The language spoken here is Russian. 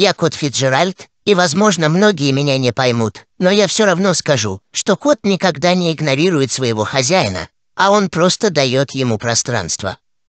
Я кот Фиджеральд, и, возможно, многие меня не поймут, но я все равно скажу, что кот никогда не игнорирует своего хозяина, а он просто дает ему пространство.